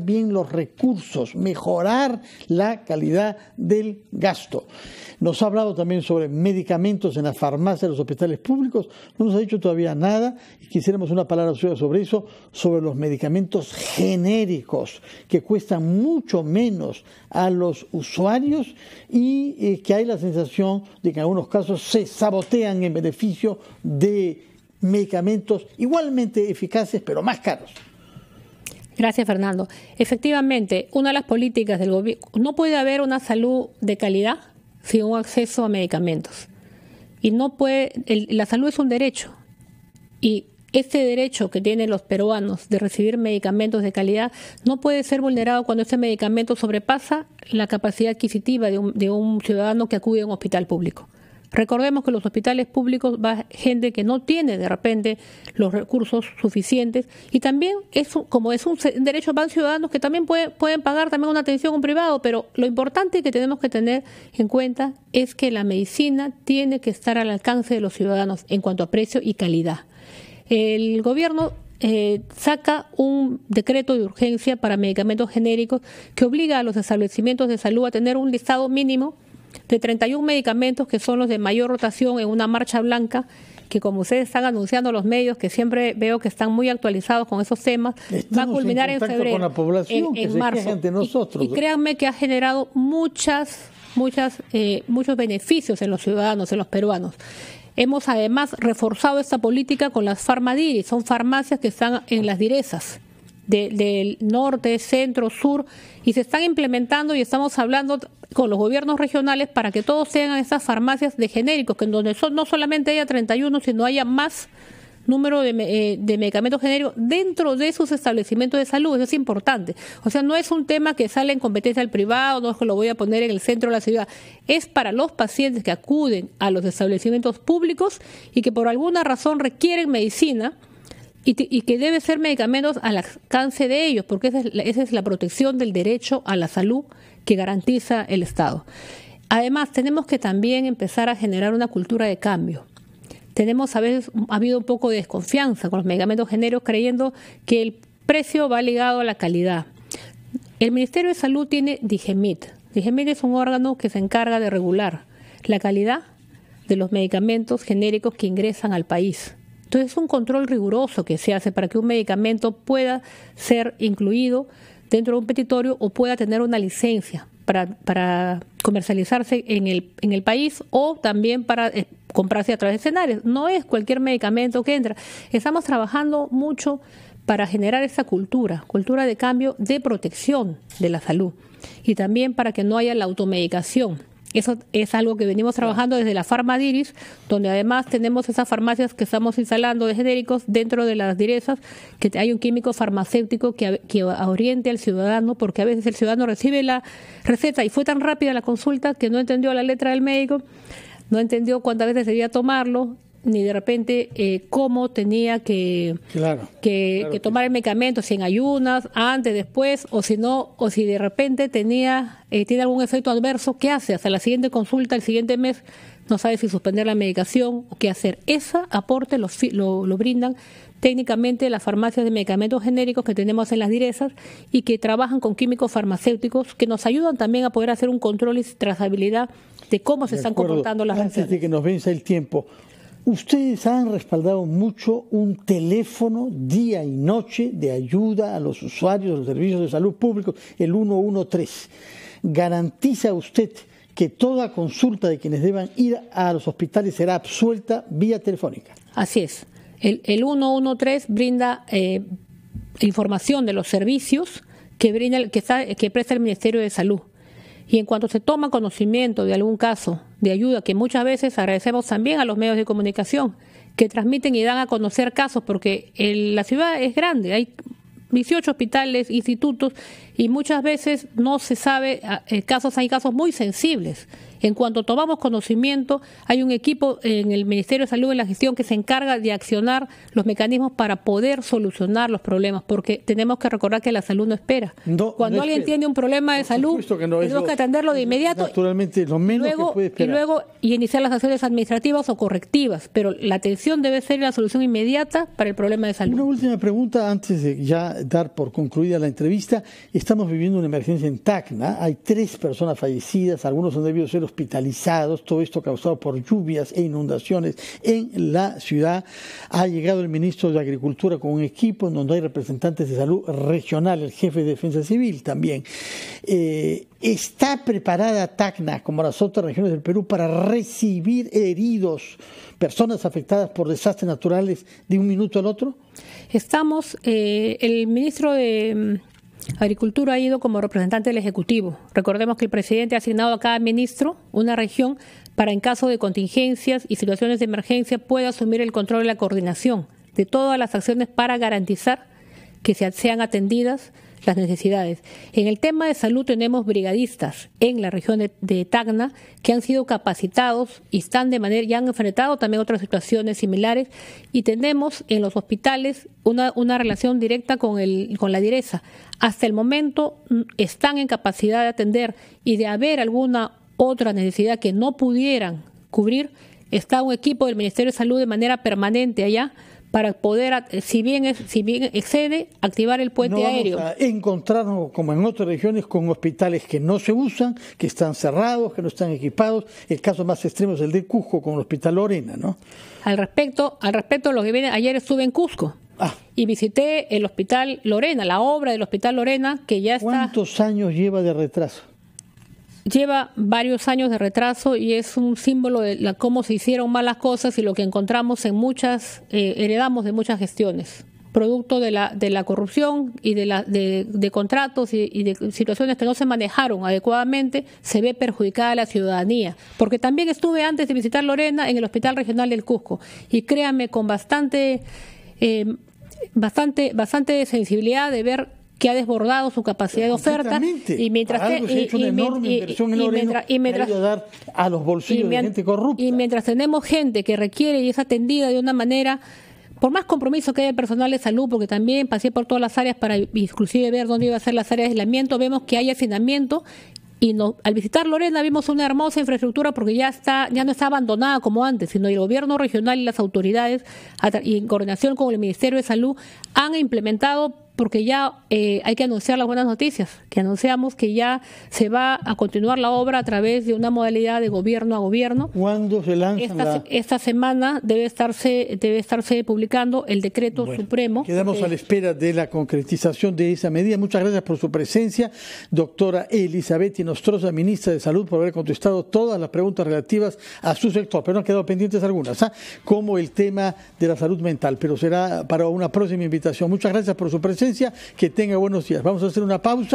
bien los recursos, mejorar la calidad del gasto. Nos ha hablado también sobre medicamentos en las farmacias, los hospitales públicos. No nos ha dicho todavía nada y quisiéramos una palabra suya sobre eso, sobre los medicamentos genéricos que cuestan mucho menos a los usuarios y eh, que hay la sensación de que en algunos casos se sabotean en beneficio de medicamentos igualmente eficaces pero más caros. Gracias, Fernando. Efectivamente, una de las políticas del gobierno, no puede haber una salud de calidad sin un acceso a medicamentos. Y no puede, la salud es un derecho. Y este derecho que tienen los peruanos de recibir medicamentos de calidad no puede ser vulnerado cuando ese medicamento sobrepasa la capacidad adquisitiva de un ciudadano que acude a un hospital público. Recordemos que los hospitales públicos va gente que no tiene de repente los recursos suficientes y también como es un derecho van ciudadanos que también pueden pagar también una atención un privado, pero lo importante que tenemos que tener en cuenta es que la medicina tiene que estar al alcance de los ciudadanos en cuanto a precio y calidad. El gobierno eh, saca un decreto de urgencia para medicamentos genéricos que obliga a los establecimientos de salud a tener un listado mínimo de 31 medicamentos que son los de mayor rotación en una marcha blanca que como ustedes están anunciando los medios, que siempre veo que están muy actualizados con esos temas, va a culminar en, febrero, en, marzo. Y, créanme que ha generado muchas, muchas, eh, muchos beneficios en los ciudadanos, en los peruanos. Hemos además reforzado esta política con las farmadiris son farmacias que están en las direzas del norte, centro, sur, y se están implementando y estamos hablando con los gobiernos regionales para que todos tengan estas farmacias de genéricos, que en donde no solamente haya 31, sino haya más número de, eh, medicamentos genéricos dentro de esos establecimientos de salud. Eso es importante. O sea, no es un tema que sale en competencia al privado, no es que lo voy a poner en el centro de la ciudad. Es para los pacientes que acuden a los establecimientos públicos y que por alguna razón requieren medicina y, que debe ser medicamentos al alcance de ellos, porque esa es, la, protección del derecho a la salud que garantiza el Estado. Además, tenemos que también empezar a generar una cultura de cambio tenemos a veces ha habido un poco de desconfianza con los medicamentos genéricos creyendo que el precio va ligado a la calidad. El Ministerio de Salud tiene Digemit. Digemit es un órgano que se encarga de regular la calidad de los medicamentos genéricos que ingresan al país. Entonces es un control riguroso que se hace para que un medicamento pueda ser incluido dentro de un petitorio o pueda tener una licencia para, comercializarse en el, país o también para eh, comprarse a través de escenarios. No es cualquier medicamento que entra. Estamos trabajando mucho para generar esa cultura, cultura de cambio de protección de la salud y también para que no haya la automedicación eso es algo que venimos trabajando desde la Farmadiris, donde además tenemos esas farmacias que estamos instalando de genéricos dentro de las direzas, que hay un químico farmacéutico que, que oriente al ciudadano, porque a veces el ciudadano recibe la receta y fue tan rápida la consulta que no entendió la letra del médico, no entendió cuántas veces debía tomarlo ni de repente eh, cómo tenía que, que, tomar el medicamento, si en ayunas, antes, después, o si no, o si de repente tenía, eh, tiene algún efecto adverso, ¿qué hace? Hasta la siguiente consulta, el siguiente mes, no sabe si suspender la medicación o qué hacer. Ese aporte lo, brindan técnicamente las farmacias de medicamentos genéricos que tenemos en las direzas y que trabajan con químicos farmacéuticos que nos ayudan también a poder hacer un control y trazabilidad de cómo se están comportando las Antes de que nos vence el tiempo, Ustedes han respaldado mucho un teléfono día y noche de ayuda a los usuarios de los servicios de salud públicos, el 113. ¿Garantiza usted que toda consulta de quienes deban ir a los hospitales será absuelta vía telefónica? Así es. El, el 113 brinda eh, información de los servicios que, brinda, que presta el Ministerio de Salud. Y en cuanto se toma conocimiento de algún caso de ayuda que muchas veces agradecemos también a los medios de comunicación que transmiten y dan a conocer casos, porque la ciudad es grande, hay 18 hospitales, institutos, y muchas veces no se sabe, ah, eh, casos, hay casos muy sensibles en cuanto tomamos conocimiento, hay un equipo en el Ministerio de Salud en la gestión que se encarga de accionar los mecanismos para poder solucionar los problemas, porque tenemos que recordar que la salud no espera. Cuando alguien tiene un problema de salud, tenemos que atenderlo de inmediato. Naturalmente, Y luego y iniciar las acciones administrativas o correctivas, pero la atención debe ser la solución inmediata para el problema de salud. Una última pregunta antes de ya dar por concluida la entrevista. Estamos viviendo una emergencia en Tacna. Hay tres personas fallecidas, algunos han debido ser hospitalizados, todo esto causado por lluvias e inundaciones en la ciudad. Ha llegado el ministro de Agricultura con un equipo en donde hay representantes de salud regional, el jefe de defensa civil también. Eh, ¿Está preparada Tacna, como las otras regiones del Perú, para recibir heridos, personas afectadas por desastres naturales de un minuto al otro? Estamos, eh, el ministro de Agricultura ha ido como representante del Ejecutivo. Recordemos que el presidente ha asignado a cada ministro una región para, en caso de contingencias y situaciones de emergencia, pueda asumir el control y la coordinación de todas las acciones para garantizar que sean atendidas las necesidades. En el tema de salud tenemos brigadistas en la región de, Tacna que han sido capacitados y están de manera ya han enfrentado también otras situaciones similares y tenemos en los hospitales una, una relación directa con el con la direza. Hasta el momento mm, están en capacidad de atender y de haber alguna otra necesidad que no pudieran cubrir, está un equipo del Ministerio de Salud de manera permanente allá para poder, si bien, excede, activar el puente aéreo. A encontrarnos, como en otras regiones, con hospitales que no se usan, que están cerrados, que no están equipados. El caso más extremo es el de Cusco con el Hospital Lorena, ¿no? Al respecto, al respecto que vienen, ayer estuve en Cusco. Ah. Y visité el Hospital Lorena, la obra del Hospital Lorena, que ya está. ¿Cuántos años lleva de retraso? lleva varios años de retraso y es un símbolo de la, cómo se hicieron malas cosas y lo que encontramos en muchas, eh, heredamos de muchas gestiones, producto de la, de la corrupción y de, la, de, contratos y, de situaciones que no se manejaron adecuadamente, se ve perjudicada la ciudadanía. Porque también estuve antes de visitar Lorena en el Hospital Regional del Cusco y créanme con bastante... Eh, bastante, bastante sensibilidad de ver que ha desbordado su capacidad de oferta y mientras a los bolsillos Y mientras tenemos gente que requiere y es atendida de una manera por más compromiso que haya el personal de salud, porque también pasé por todas las áreas para inclusive ver dónde iba a ser las áreas de aislamiento, vemos que hay hacinamiento y al visitar Lorena vimos una hermosa infraestructura porque ya está ya no está abandonada como antes, sino el gobierno regional y las autoridades y en coordinación con el Ministerio de Salud han implementado porque ya eh, hay que anunciar las buenas noticias, que anunciamos que ya se va a continuar la obra a través de una modalidad de gobierno a gobierno. ¿Cuándo se lanza? Esta, semana debe estarse, debe estarse publicando el decreto supremo. Quedamos eh, a la espera de la concretización de esa medida. Muchas gracias por su presencia, doctora Elizabeth Inostroza, ministra de Salud, por haber contestado todas las preguntas relativas a su sector, pero han quedado pendientes algunas, ¿ah? como el tema de la salud mental, pero será para una próxima invitación. Muchas gracias por su presencia que tenga buenos días. Vamos a hacer una pausa.